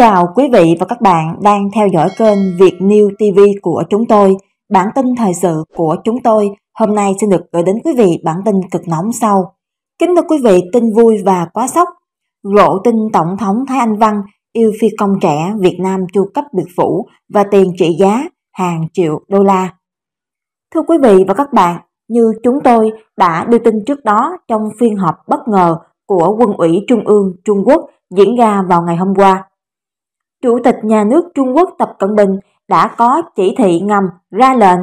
chào quý vị và các bạn đang theo dõi kênh Việt New TV của chúng tôi. Bản tin thời sự của chúng tôi hôm nay xin được gửi đến quý vị bản tin cực nóng sau. Kính thưa quý vị, tin vui và quá sốc. Lộ tin Tổng thống Thái Anh Văn yêu phi công trẻ Việt Nam chu cấp biệt phủ và tiền trị giá hàng triệu đô la. Thưa quý vị và các bạn, như chúng tôi đã đưa tin trước đó trong phiên họp bất ngờ của Quân ủy Trung ương Trung Quốc diễn ra vào ngày hôm qua. Chủ tịch nhà nước Trung Quốc Tập Cận Bình đã có chỉ thị ngầm ra lệnh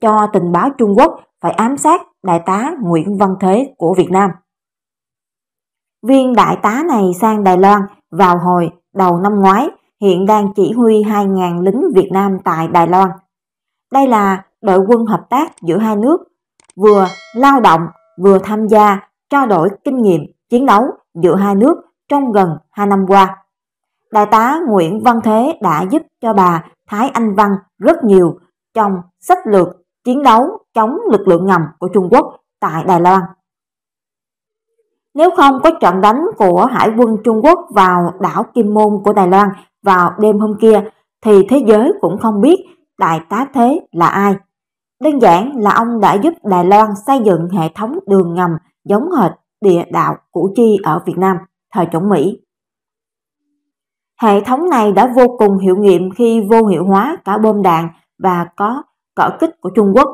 cho tình báo Trung Quốc phải ám sát đại tá Nguyễn Văn Thế của Việt Nam. Viên đại tá này sang Đài Loan vào hồi đầu năm ngoái, hiện đang chỉ huy 2.000 lính Việt Nam tại Đài Loan. Đây là đội quân hợp tác giữa hai nước, vừa lao động vừa tham gia trao đổi kinh nghiệm chiến đấu giữa hai nước trong gần 2 năm qua. Đại tá Nguyễn Văn Thế đã giúp cho bà Thái Anh Văn rất nhiều trong sách lược chiến đấu chống lực lượng ngầm của Trung Quốc tại Đài Loan. Nếu không có trận đánh của Hải quân Trung Quốc vào đảo Kim Môn của Đài Loan vào đêm hôm kia, thì thế giới cũng không biết Đại tá Thế là ai. Đơn giản là ông đã giúp Đài Loan xây dựng hệ thống đường ngầm giống hệt địa đạo Củ Chi ở Việt Nam thời chống Mỹ. Hệ thống này đã vô cùng hiệu nghiệm khi vô hiệu hóa cả bom đạn và có cỡ kích của Trung Quốc.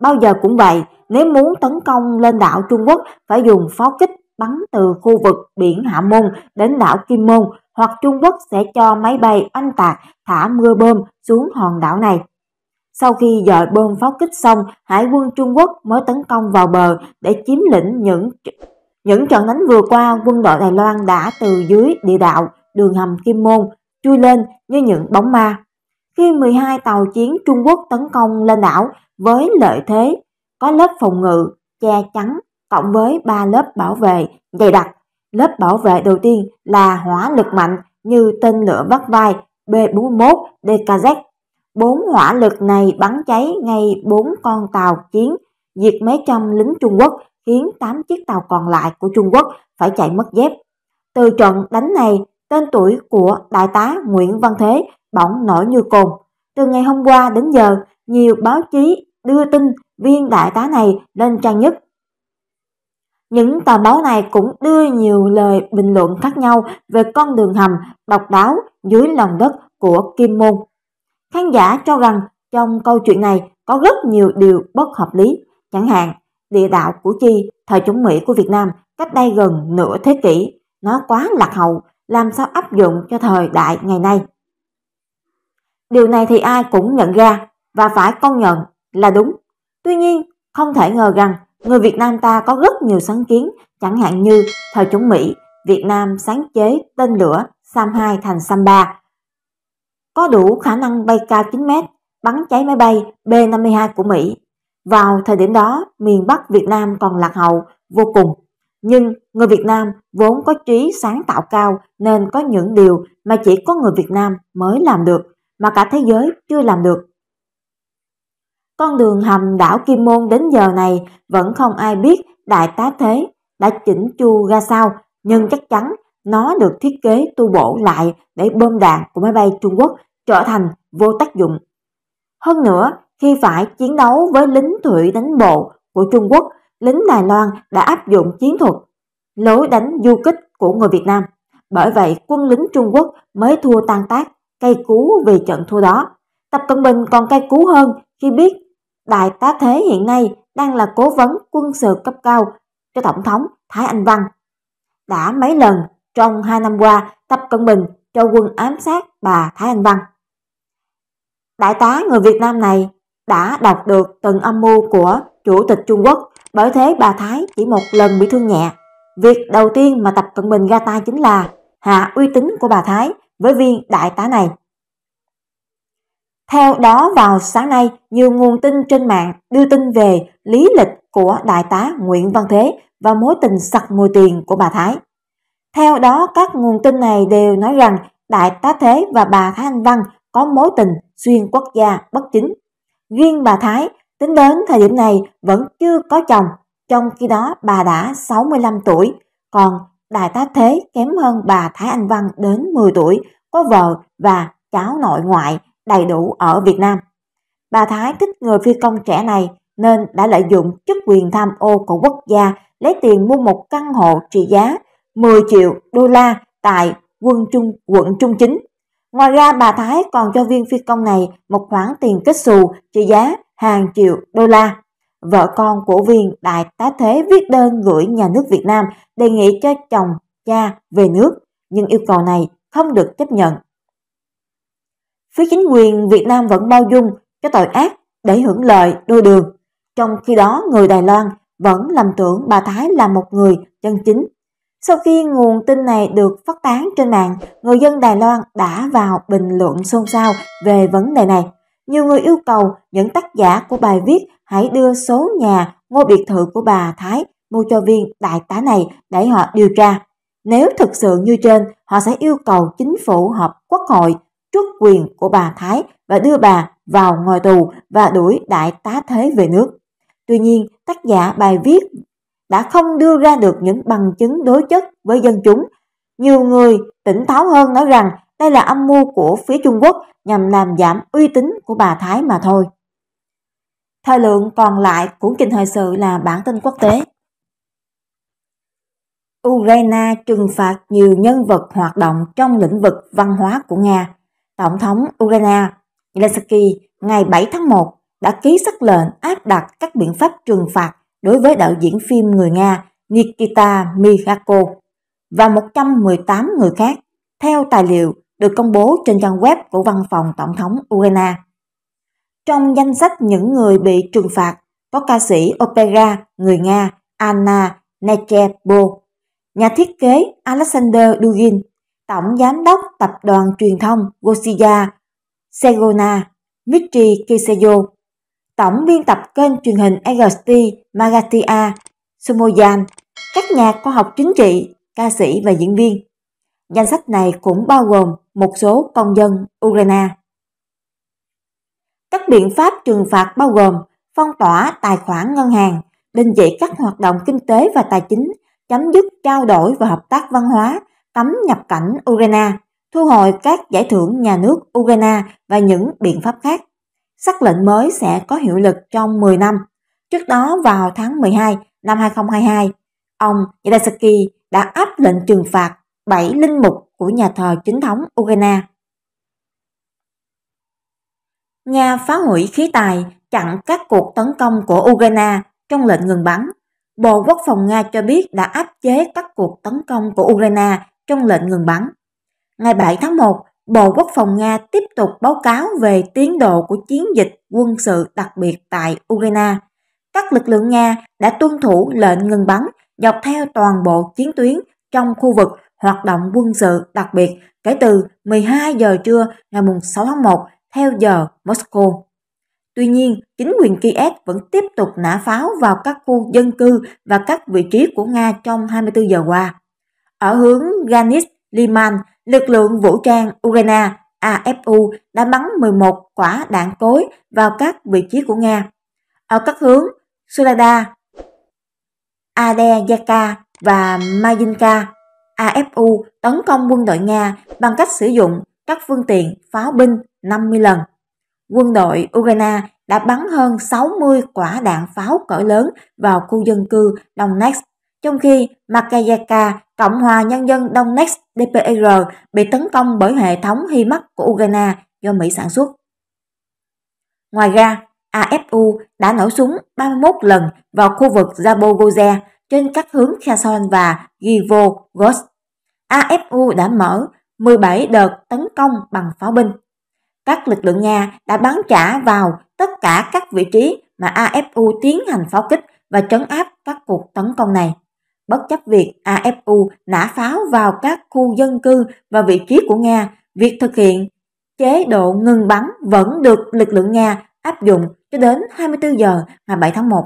Bao giờ cũng vậy, nếu muốn tấn công lên đảo Trung Quốc phải dùng pháo kích bắn từ khu vực biển Hạ Môn đến đảo Kim Môn hoặc Trung Quốc sẽ cho máy bay Anh tạc thả mưa bom xuống hòn đảo này. Sau khi dội bom pháo kích xong, Hải quân Trung Quốc mới tấn công vào bờ để chiếm lĩnh những những trận đánh vừa qua quân đội Đài Loan đã từ dưới địa đạo đường hầm Kim Môn chui lên như những bóng ma. Khi 12 tàu chiến Trung Quốc tấn công lên đảo với lợi thế có lớp phòng ngự che chắn cộng với 3 lớp bảo vệ dày đặc. Lớp bảo vệ đầu tiên là hỏa lực mạnh như tên lửa vắt vai B-41 DKZ. Bốn hỏa lực này bắn cháy ngay bốn con tàu chiến, diệt mấy trăm lính Trung Quốc khiến 8 chiếc tàu còn lại của Trung Quốc phải chạy mất dép. Từ trận đánh này, Tên tuổi của Đại tá Nguyễn Văn Thế bỗng nổi như cồn. Từ ngày hôm qua đến giờ, nhiều báo chí đưa tin viên đại tá này lên trang nhất. Những tờ báo này cũng đưa nhiều lời bình luận khác nhau về con đường hầm độc đáo dưới lòng đất của Kim Môn. Khán giả cho rằng trong câu chuyện này có rất nhiều điều bất hợp lý, chẳng hạn địa đạo Củ Chi, thời chống Mỹ của Việt Nam cách đây gần nửa thế kỷ, nó quá lạc hậu làm sao áp dụng cho thời đại ngày nay. Điều này thì ai cũng nhận ra và phải công nhận là đúng. Tuy nhiên, không thể ngờ rằng người Việt Nam ta có rất nhiều sáng kiến, chẳng hạn như thời chống Mỹ, Việt Nam sáng chế tên lửa Sam 2 thành Sam 3, có đủ khả năng bay cao 9 mét, bắn cháy máy bay B-52 của Mỹ. Vào thời điểm đó, miền Bắc Việt Nam còn lạc hậu vô cùng nhưng người Việt Nam vốn có trí sáng tạo cao nên có những điều mà chỉ có người Việt Nam mới làm được, mà cả thế giới chưa làm được. Con đường hầm đảo Kim Môn đến giờ này vẫn không ai biết Đại tá Thế đã chỉnh chu ra sao, nhưng chắc chắn nó được thiết kế tu bổ lại để bơm đạn của máy bay Trung Quốc trở thành vô tác dụng. Hơn nữa, khi phải chiến đấu với lính thủy đánh bộ của Trung Quốc lính Đài Loan đã áp dụng chiến thuật lối đánh du kích của người Việt Nam. Bởi vậy, quân lính Trung Quốc mới thua tan tác, cay cú vì trận thua đó. Tập Cận Bình còn cay cú hơn khi biết đại tá thế hiện nay đang là cố vấn quân sự cấp cao cho Tổng thống Thái Anh Văn. Đã mấy lần trong hai năm qua, Tập Cận Bình cho quân ám sát bà Thái Anh Văn. Đại tá người Việt Nam này đã đọc được từng âm mưu của Chủ tịch Trung Quốc bởi thế bà Thái chỉ một lần bị thương nhẹ. Việc đầu tiên mà Tập Cận Bình ra tay chính là hạ uy tín của bà Thái với viên đại tá này. Theo đó vào sáng nay, nhiều nguồn tin trên mạng đưa tin về lý lịch của đại tá Nguyễn Văn Thế và mối tình sặc mùi tiền của bà Thái. Theo đó, các nguồn tin này đều nói rằng đại tá Thế và bà Thái Anh Văn có mối tình xuyên quốc gia bất chính. Riêng bà Thái Tính đến thời điểm này vẫn chưa có chồng, trong khi đó bà đã 65 tuổi, còn Đại tá Thế kém hơn bà Thái Anh Văn đến 10 tuổi, có vợ và cháu nội ngoại đầy đủ ở Việt Nam. Bà Thái thích người phi công trẻ này nên đã lợi dụng chức quyền tham ô của quốc gia lấy tiền mua một căn hộ trị giá 10 triệu đô la tại quân trung, quận Trung Chính. Ngoài ra bà Thái còn cho viên phi công này một khoản tiền kết xù trị giá hàng triệu đô la. Vợ con của viên đại tá thế viết đơn gửi nhà nước Việt Nam đề nghị cho chồng cha về nước, nhưng yêu cầu này không được chấp nhận. Phía chính quyền Việt Nam vẫn bao dung cho tội ác để hưởng lợi đôi đường. Trong khi đó người Đài Loan vẫn lầm tưởng bà Thái là một người chân chính. Sau khi nguồn tin này được phát tán trên mạng, người dân Đài Loan đã vào bình luận xôn xao về vấn đề này. Nhiều người yêu cầu những tác giả của bài viết hãy đưa số nhà ngôi biệt thự của bà Thái mua cho viên đại tá này để họ điều tra. Nếu thực sự như trên, họ sẽ yêu cầu chính phủ họp quốc hội trước quyền của bà Thái và đưa bà vào ngồi tù và đuổi đại tá thế về nước. Tuy nhiên, tác giả bài viết đã không đưa ra được những bằng chứng đối chất với dân chúng. Nhiều người tỉnh táo hơn nói rằng đây là âm mưu của phía Trung Quốc nhằm làm giảm uy tín của bà Thái mà thôi. Thời lượng còn lại của trình thời sự là bản tin quốc tế. Ukraine trừng phạt nhiều nhân vật hoạt động trong lĩnh vực văn hóa của Nga. Tổng thống Ukraine Zelensky ngày 7 tháng 1 đã ký sắc lệnh áp đặt các biện pháp trừng phạt đối với đạo diễn phim người Nga Nikita Mikhakov và 118 người khác theo tài liệu được công bố trên trang web của văn phòng tổng thống Ukraine. Trong danh sách những người bị trừng phạt có ca sĩ opera người Nga Anna Nechebo, nhà thiết kế Alexander Dugin, tổng giám đốc tập đoàn truyền thông Gosia Segona Mitri Kiseyo, tổng biên tập kênh truyền hình RT Magatia Sumoyan, các nhà khoa học chính trị, ca sĩ và diễn viên. Danh sách này cũng bao gồm một số công dân Ukraine. Các biện pháp trừng phạt bao gồm phong tỏa tài khoản ngân hàng, đình chỉ các hoạt động kinh tế và tài chính, chấm dứt trao đổi và hợp tác văn hóa, cấm nhập cảnh Ukraine, thu hồi các giải thưởng nhà nước Ukraine và những biện pháp khác. Sắc lệnh mới sẽ có hiệu lực trong 10 năm. Trước đó vào tháng 12 năm 2022, ông Zelensky đã áp lệnh trừng phạt 7 linh mục của nhà thờ chính thống Ukraine. Nga phá hủy khí tài chặn các cuộc tấn công của Ukraine trong lệnh ngừng bắn. Bộ Quốc phòng Nga cho biết đã áp chế các cuộc tấn công của Ukraine trong lệnh ngừng bắn. Ngày 7 tháng 1, Bộ Quốc phòng Nga tiếp tục báo cáo về tiến độ của chiến dịch quân sự đặc biệt tại Ukraine. Các lực lượng Nga đã tuân thủ lệnh ngừng bắn dọc theo toàn bộ chiến tuyến trong khu vực hoạt động quân sự đặc biệt kể từ 12 giờ trưa ngày 6 tháng 1 theo giờ Moscow. Tuy nhiên, chính quyền Kiev vẫn tiếp tục nã pháo vào các khu dân cư và các vị trí của Nga trong 24 giờ qua. Ở hướng Ganis Liman, lực lượng vũ trang Ukraine AFU đã bắn 11 quả đạn cối vào các vị trí của Nga. Ở các hướng Sulada, Adeyaka và Majinka, AFU tấn công quân đội Nga bằng cách sử dụng các phương tiện pháo binh 50 lần. Quân đội Ukraine đã bắn hơn 60 quả đạn pháo cỡ lớn vào khu dân cư Donetsk, trong khi Makayaka, Cộng hòa Nhân dân Donetsk DPR bị tấn công bởi hệ thống HIMARS của Ukraine do Mỹ sản xuất. Ngoài ra, AFU đã nổ súng 31 lần vào khu vực Zaporizhia trên các hướng Kherson và Givogorsk. AFU đã mở 17 đợt tấn công bằng pháo binh. Các lực lượng Nga đã bắn trả vào tất cả các vị trí mà AFU tiến hành pháo kích và trấn áp các cuộc tấn công này. Bất chấp việc AFU nã pháo vào các khu dân cư và vị trí của Nga, việc thực hiện chế độ ngừng bắn vẫn được lực lượng Nga áp dụng cho đến 24 giờ ngày 7 tháng 1.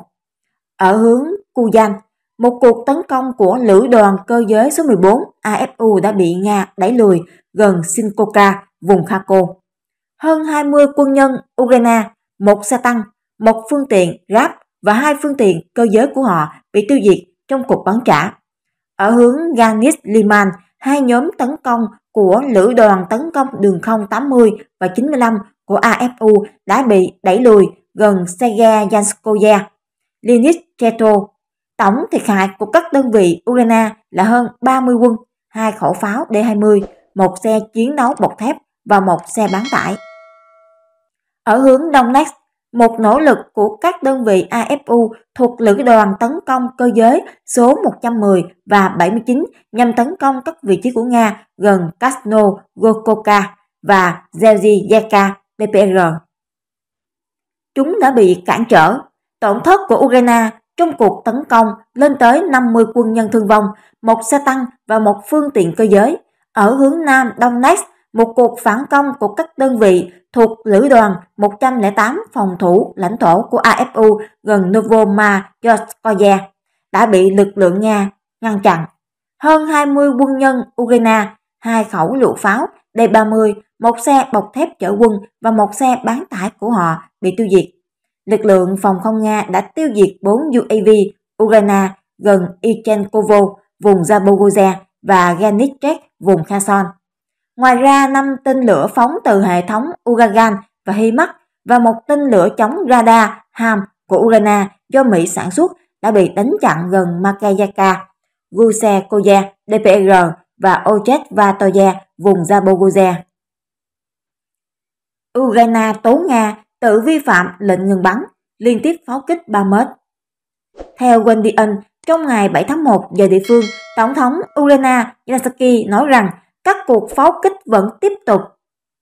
Ở hướng Kuzan. Một cuộc tấn công của lữ đoàn cơ giới số 14 AFU đã bị Nga đẩy lùi gần Sinkoka, vùng Kharkov. Hơn 20 quân nhân Ukraine, một xe tăng, một phương tiện ráp và hai phương tiện cơ giới của họ bị tiêu diệt trong cuộc bắn trả. Ở hướng Ganis Liman, hai nhóm tấn công của lữ đoàn tấn công đường không 80 và 95 của AFU đã bị đẩy lùi gần Segeyanskoye, Linitreto Tổng thiệt hại của các đơn vị Ukraine là hơn 30 quân, hai khẩu pháo D-20, một xe chiến đấu bọc thép và một xe bán tải. Ở hướng Donetsk, một nỗ lực của các đơn vị AFU thuộc lữ đoàn tấn công cơ giới số 110 và 79 nhằm tấn công các vị trí của Nga gần Kasno Gokoka và Zelziyaka PPR. Chúng đã bị cản trở. Tổn thất của Ukraine trong cuộc tấn công lên tới 50 quân nhân thương vong, một xe tăng và một phương tiện cơ giới. Ở hướng Nam Donetsk, một cuộc phản công của các đơn vị thuộc lữ đoàn 108 phòng thủ lãnh thổ của AFU gần Novomajoskoye đã bị lực lượng Nga ngăn chặn. Hơn 20 quân nhân Ukraine, hai khẩu lựu pháo D-30, một xe bọc thép chở quân và một xe bán tải của họ bị tiêu diệt lực lượng phòng không Nga đã tiêu diệt 4 UAV Ukraine gần Ichenkovo, vùng Zaporizhia và Genichek, vùng Kherson. Ngoài ra, 5 tên lửa phóng từ hệ thống Uragan và HIMARS và một tên lửa chống radar HAM của Ukraine do Mỹ sản xuất đã bị đánh chặn gần Makayaka, Gusekoye, DPR và Ochet-Vatoye, vùng Zaporizhia. Ukraine tố Nga tự vi phạm lệnh ngừng bắn, liên tiếp pháo kích 3 mét. Theo Guardian, trong ngày 7 tháng 1 giờ địa phương, Tổng thống Urena Zelensky nói rằng các cuộc pháo kích vẫn tiếp tục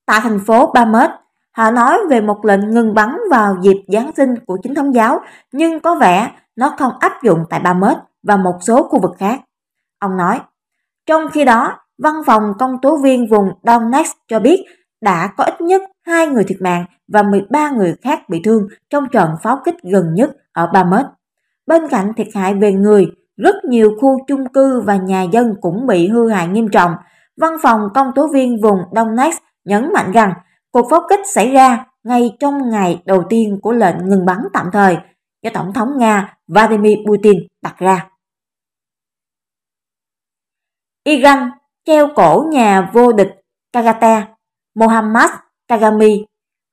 tại thành phố Bamet. Họ nói về một lệnh ngừng bắn vào dịp Giáng sinh của chính thống giáo, nhưng có vẻ nó không áp dụng tại Bamet và một số khu vực khác. Ông nói, trong khi đó, văn phòng công tố viên vùng Donetsk cho biết đã có ít nhất hai người thiệt mạng và 13 người khác bị thương trong trận pháo kích gần nhất ở Bamet. Bên cạnh thiệt hại về người, rất nhiều khu chung cư và nhà dân cũng bị hư hại nghiêm trọng. Văn phòng công tố viên vùng Donetsk nhấn mạnh rằng cuộc pháo kích xảy ra ngay trong ngày đầu tiên của lệnh ngừng bắn tạm thời do Tổng thống Nga Vladimir Putin đặt ra. Iran treo cổ nhà vô địch Kagata Mohammad Kagami,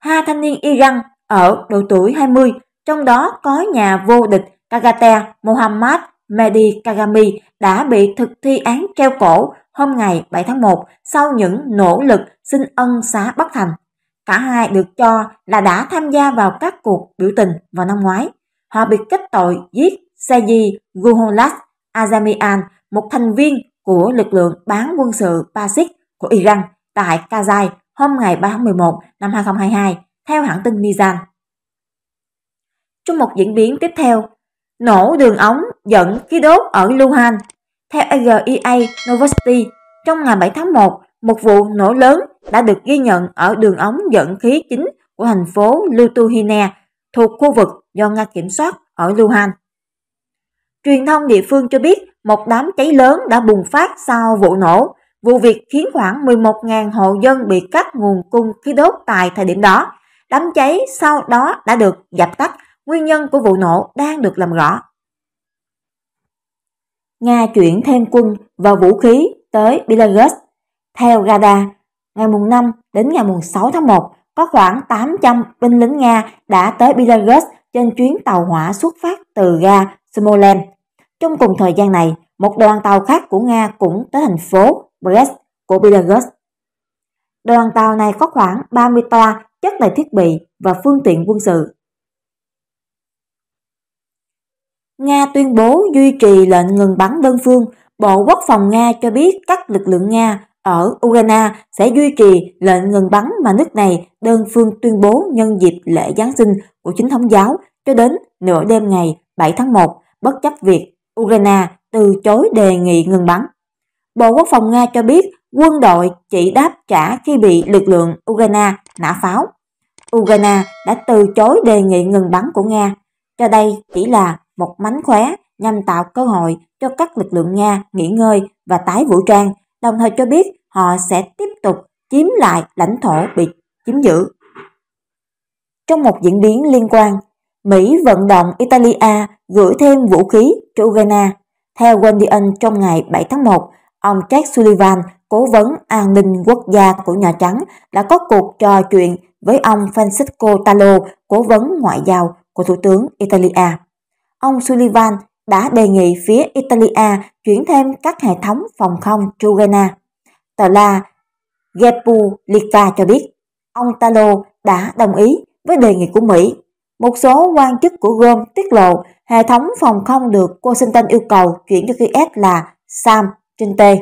hai thanh niên Iran ở độ tuổi 20, trong đó có nhà vô địch Kagate Mohammad Mehdi Kagami đã bị thực thi án treo cổ hôm ngày 7 tháng 1 sau những nỗ lực xin ân xá bất thành. Cả hai được cho là đã tham gia vào các cuộc biểu tình vào năm ngoái. Họ bị kết tội giết Seji Guholas Azamian, một thành viên của lực lượng bán quân sự Pasik của Iran tại Kazai hôm ngày 3 tháng 11 năm 2022, theo hãng tin Mizan. Trong một diễn biến tiếp theo, nổ đường ống dẫn khí đốt ở Luhan. Theo AGEA e Novosti, trong ngày 7 tháng 1, một vụ nổ lớn đã được ghi nhận ở đường ống dẫn khí chính của thành phố Lutuhine thuộc khu vực do Nga kiểm soát ở Luhan. Truyền thông địa phương cho biết một đám cháy lớn đã bùng phát sau vụ nổ, Vụ việc khiến khoảng 11.000 hộ dân bị cắt nguồn cung khí đốt tại thời điểm đó. Đám cháy sau đó đã được dập tắt, nguyên nhân của vụ nổ đang được làm rõ. Nga chuyển thêm quân và vũ khí tới Belarus. Theo radar. ngày mùng 5 đến ngày mùng 6 tháng 1, có khoảng 800 binh lính Nga đã tới Belarus trên chuyến tàu hỏa xuất phát từ ga Smolensk. Trong cùng thời gian này, một đoàn tàu khác của Nga cũng tới thành phố Brest của Pedagogus. Đoàn tàu này có khoảng 30 toa chất đầy thiết bị và phương tiện quân sự. Nga tuyên bố duy trì lệnh ngừng bắn đơn phương. Bộ Quốc phòng Nga cho biết các lực lượng Nga ở Ukraine sẽ duy trì lệnh ngừng bắn mà nước này đơn phương tuyên bố nhân dịp lễ Giáng sinh của chính thống giáo cho đến nửa đêm ngày 7 tháng 1, bất chấp việc Ukraine từ chối đề nghị ngừng bắn. Bộ Quốc phòng Nga cho biết quân đội chỉ đáp trả khi bị lực lượng Ukraine nã pháo. Ukraine đã từ chối đề nghị ngừng bắn của Nga, cho đây chỉ là một mánh khóe nhằm tạo cơ hội cho các lực lượng Nga nghỉ ngơi và tái vũ trang, đồng thời cho biết họ sẽ tiếp tục chiếm lại lãnh thổ bị chiếm giữ. Trong một diễn biến liên quan, Mỹ vận động Italia gửi thêm vũ khí cho Ukraine. Theo Guardian trong ngày 7 tháng 1, Ông Jack Sullivan, cố vấn an ninh quốc gia của Nhà Trắng, đã có cuộc trò chuyện với ông Francisco Talo, cố vấn ngoại giao của Thủ tướng Italia. Ông Sullivan đã đề nghị phía Italia chuyển thêm các hệ thống phòng không Trugana. Tờ La Gepulica cho biết, ông Talo đã đồng ý với đề nghị của Mỹ. Một số quan chức của Rome tiết lộ hệ thống phòng không được Washington yêu cầu chuyển cho Kiev là SAM Trinh Tê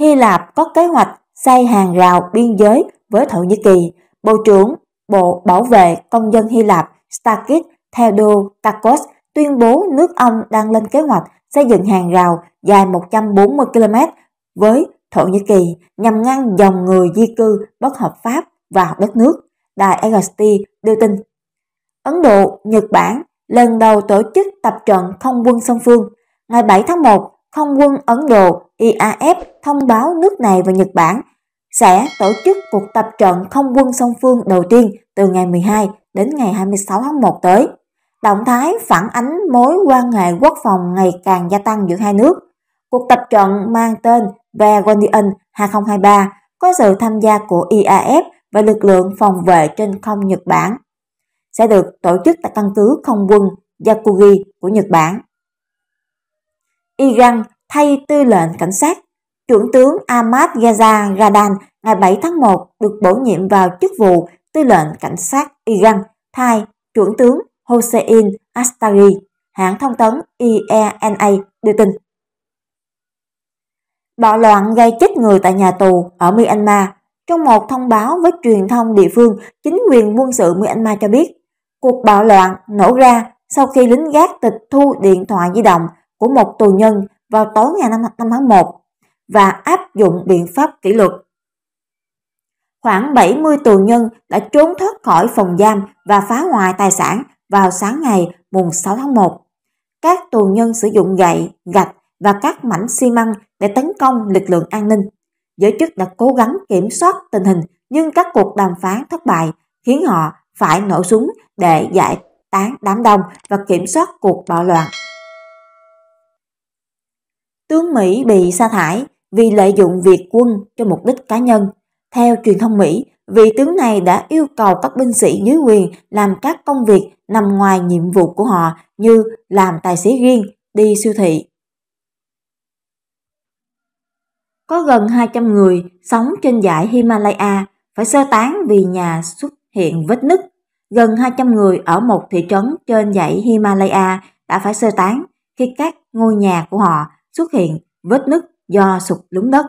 Hy Lạp có kế hoạch xây hàng rào biên giới với Thổ Nhĩ Kỳ, Bộ trưởng Bộ Bảo vệ Công dân Hy Lạp Stakis Theodakos tuyên bố nước ông đang lên kế hoạch xây dựng hàng rào dài 140 km với Thổ Nhĩ Kỳ nhằm ngăn dòng người di cư bất hợp pháp vào đất nước, đài AFP đưa tin. Ấn Độ, Nhật Bản lần đầu tổ chức tập trận không quân song phương Ngày 7 tháng 1, Không quân Ấn Độ IAF thông báo nước này và Nhật Bản sẽ tổ chức cuộc tập trận không quân song phương đầu tiên từ ngày 12 đến ngày 26 tháng 1 tới. Động thái phản ánh mối quan hệ quốc phòng ngày càng gia tăng giữa hai nước. Cuộc tập trận mang tên Guardian 2023 có sự tham gia của IAF và lực lượng phòng vệ trên không Nhật Bản sẽ được tổ chức tại căn cứ không quân Yakugi của Nhật Bản. Iran thay tư lệnh cảnh sát. Trưởng tướng Ahmad Gaza Radan ngày 7 tháng 1 được bổ nhiệm vào chức vụ tư lệnh cảnh sát Iran thay trưởng tướng Hossein Astari, hãng thông tấn IENA đưa tin. Bạo loạn gây chết người tại nhà tù ở Myanmar Trong một thông báo với truyền thông địa phương, chính quyền quân sự Myanmar cho biết, cuộc bạo loạn nổ ra sau khi lính gác tịch thu điện thoại di động của một tù nhân vào tối ngày 5 tháng 1 và áp dụng biện pháp kỷ luật. Khoảng 70 tù nhân đã trốn thoát khỏi phòng giam và phá hoại tài sản vào sáng ngày mùng 6 tháng 1. Các tù nhân sử dụng gậy, gạch và các mảnh xi măng để tấn công lực lượng an ninh. Giới chức đã cố gắng kiểm soát tình hình nhưng các cuộc đàm phán thất bại khiến họ phải nổ súng để giải tán đám đông và kiểm soát cuộc bạo loạn tướng Mỹ bị sa thải vì lợi dụng việc quân cho mục đích cá nhân. Theo truyền thông Mỹ, vị tướng này đã yêu cầu các binh sĩ dưới quyền làm các công việc nằm ngoài nhiệm vụ của họ như làm tài xế riêng, đi siêu thị. Có gần 200 người sống trên dãy Himalaya phải sơ tán vì nhà xuất hiện vết nứt. Gần 200 người ở một thị trấn trên dãy Himalaya đã phải sơ tán khi các ngôi nhà của họ xuất hiện vết nứt do sụt lún đất.